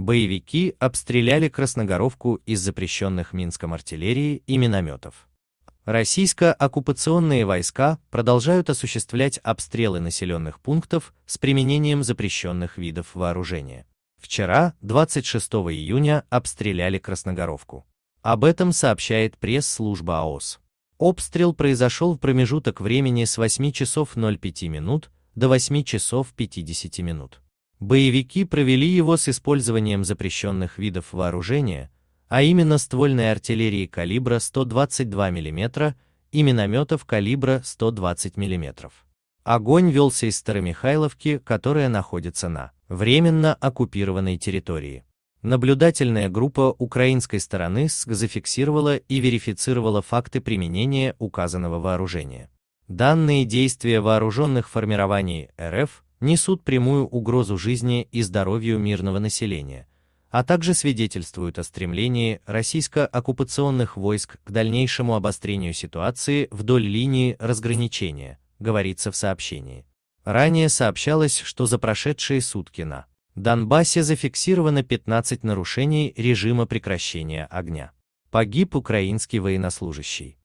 боевики обстреляли Красногоровку из запрещенных Минском артиллерии и минометов. Российско-оккупационные войска продолжают осуществлять обстрелы населенных пунктов с применением запрещенных видов вооружения. Вчера, 26 июня, обстреляли Красногоровку. Об этом сообщает пресс-служба АОС. Обстрел произошел в промежуток времени с 8 часов 05 минут до 8 часов 50 минут. Боевики провели его с использованием запрещенных видов вооружения, а именно ствольной артиллерии калибра 122 мм и минометов калибра 120 мм. Огонь велся из Старомихайловки, которая находится на временно оккупированной территории. Наблюдательная группа украинской стороны зафиксировала и верифицировала факты применения указанного вооружения. Данные действия вооруженных формирований РФ несут прямую угрозу жизни и здоровью мирного населения, а также свидетельствуют о стремлении российско-оккупационных войск к дальнейшему обострению ситуации вдоль линии разграничения, говорится в сообщении. Ранее сообщалось, что за прошедшие сутки на Донбассе зафиксировано 15 нарушений режима прекращения огня. Погиб украинский военнослужащий.